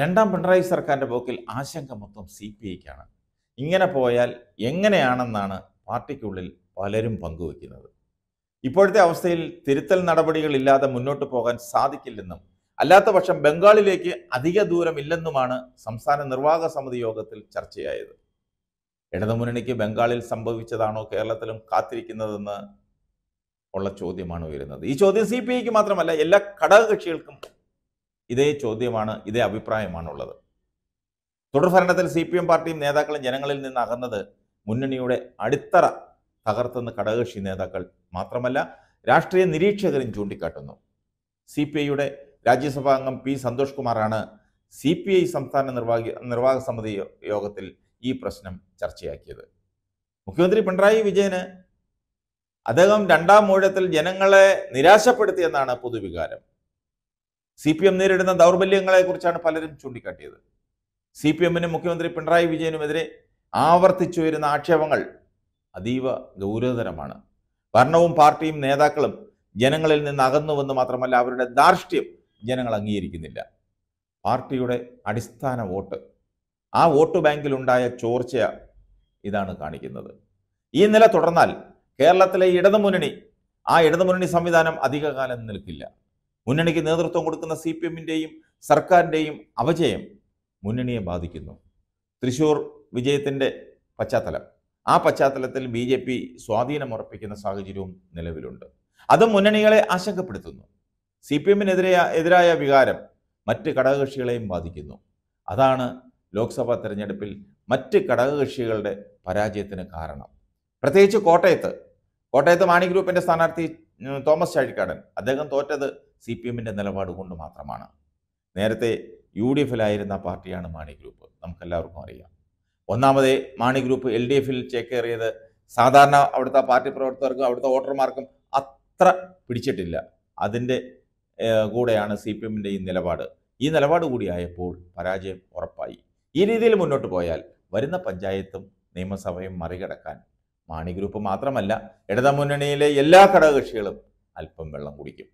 രണ്ടാം പിണറായി സർക്കാരിൻ്റെ പോക്കിൽ ആശങ്ക മൊത്തം സി പി ഐക്കാണ് ഇങ്ങനെ പോയാൽ എങ്ങനെയാണെന്നാണ് പാർട്ടിക്കുള്ളിൽ പലരും പങ്കുവയ്ക്കുന്നത് ഇപ്പോഴത്തെ അവസ്ഥയിൽ തിരുത്തൽ നടപടികളില്ലാതെ മുന്നോട്ട് പോകാൻ സാധിക്കില്ലെന്നും അല്ലാത്ത പക്ഷം ബംഗാളിലേക്ക് അധിക ദൂരമില്ലെന്നുമാണ് സംസ്ഥാന നിർവാഹക സമിതി യോഗത്തിൽ ചർച്ചയായത് ഇടതുമുന്നണിക്ക് ബംഗാളിൽ സംഭവിച്ചതാണോ കേരളത്തിലും കാത്തിരിക്കുന്നതെന്ന് ഉള്ള ചോദ്യമാണ് ഉയരുന്നത് ഈ ചോദ്യം സി മാത്രമല്ല എല്ലാ ഘടകകക്ഷികൾക്കും ഇതേ ചോദ്യമാണ് ഇതേ അഭിപ്രായമാണുള്ളത് തുടർഭരണത്തിൽ സി പി എം പാർട്ടിയും നേതാക്കളും ജനങ്ങളിൽ നിന്ന് അകന്നത് മുന്നണിയുടെ അടിത്തറ തകർത്തെന്ന് ഘടകകക്ഷി നേതാക്കൾ മാത്രമല്ല രാഷ്ട്രീയ നിരീക്ഷകരും ചൂണ്ടിക്കാട്ടുന്നു സി പി ഐയുടെ രാജ്യസഭാ അംഗം പി സന്തോഷ് കുമാറാണ് സി പി ഐ സംസ്ഥാന നിർവാഹി നിർവാഹക സമിതി യോഗത്തിൽ ഈ പ്രശ്നം ചർച്ചയാക്കിയത് മുഖ്യമന്ത്രി പിണറായി വിജയന് അദ്ദേഹം രണ്ടാം മൂഴത്തിൽ ജനങ്ങളെ നിരാശപ്പെടുത്തിയെന്നാണ് പൊതുവികാരം സി പി എം നേരിടുന്ന ദൗർബല്യങ്ങളെക്കുറിച്ചാണ് പലരും ചൂണ്ടിക്കാട്ടിയത് സി പി എമ്മിനും മുഖ്യമന്ത്രി പിണറായി വിജയനുമെതിരെ ആവർത്തിച്ചു വരുന്ന ആക്ഷേപങ്ങൾ അതീവ ഗൗരവതരമാണ് ഭരണവും പാർട്ടിയും നേതാക്കളും ജനങ്ങളിൽ നിന്ന് അകന്നുവെന്ന് മാത്രമല്ല അവരുടെ ധാർഷ്ട്യം ജനങ്ങൾ അംഗീകരിക്കുന്നില്ല പാർട്ടിയുടെ അടിസ്ഥാന വോട്ട് ആ വോട്ട് ബാങ്കിലുണ്ടായ ചോർച്ച ഇതാണ് കാണിക്കുന്നത് ഈ നില തുടർന്നാൽ കേരളത്തിലെ ഇടതുമുന്നണി ആ ഇടതുമുന്നണി സംവിധാനം അധികകാലം നിൽക്കില്ല മുന്നണിക്ക് നേതൃത്വം കൊടുക്കുന്ന സി പി എമ്മിൻ്റെയും സർക്കാരിൻ്റെയും അപജയം മുന്നണിയെ ബാധിക്കുന്നു തൃശൂർ വിജയത്തിൻ്റെ പശ്ചാത്തലം ആ പശ്ചാത്തലത്തിൽ ബി ജെ പി ഉറപ്പിക്കുന്ന സാഹചര്യവും നിലവിലുണ്ട് അത് മുന്നണികളെ ആശങ്കപ്പെടുത്തുന്നു സി പി എമ്മിനെതിരെ എതിരായ വികാരം മറ്റ് ഘടകകക്ഷികളെയും ബാധിക്കുന്നു അതാണ് ലോക്സഭാ തെരഞ്ഞെടുപ്പിൽ മറ്റ് ഘടകകക്ഷികളുടെ പരാജയത്തിന് കാരണം പ്രത്യേകിച്ച് കോട്ടയത്ത് കോട്ടയത്ത് മാണി ഗ്രൂപ്പിൻ്റെ സ്ഥാനാർത്ഥി തോമസ് ചാഴിക്കാടൻ അദ്ദേഹം തോറ്റത് സി പി എമ്മിൻ്റെ നിലപാട് കൊണ്ട് മാത്രമാണ് നേരത്തെ യു ഡി എഫിലായിരുന്ന പാർട്ടിയാണ് മാണി ഗ്രൂപ്പ് നമുക്കെല്ലാവർക്കും അറിയാം ഒന്നാമത് മാണി ഗ്രൂപ്പ് എൽ ഡി എഫിൽ ചേക്കേറിയത് സാധാരണ അവിടുത്തെ പാർട്ടി പ്രവർത്തകർക്കും അവിടുത്തെ വോട്ടർമാർക്കും അത്ര പിടിച്ചിട്ടില്ല അതിൻ്റെ കൂടെയാണ് സി പി എമ്മിൻ്റെ ഈ നിലപാട് ഈ നിലപാട് കൂടിയായപ്പോൾ പരാജയം ഉറപ്പായി ഈ രീതിയിൽ മുന്നോട്ട് പോയാൽ വരുന്ന പഞ്ചായത്തും നിയമസഭയും മറികടക്കാൻ മാണി ഗ്രൂപ്പ് മാത്രമല്ല ഇടതുമുന്നണിയിലെ എല്ലാ ഘടകകക്ഷികളും അല്പം വെള്ളം കുടിക്കും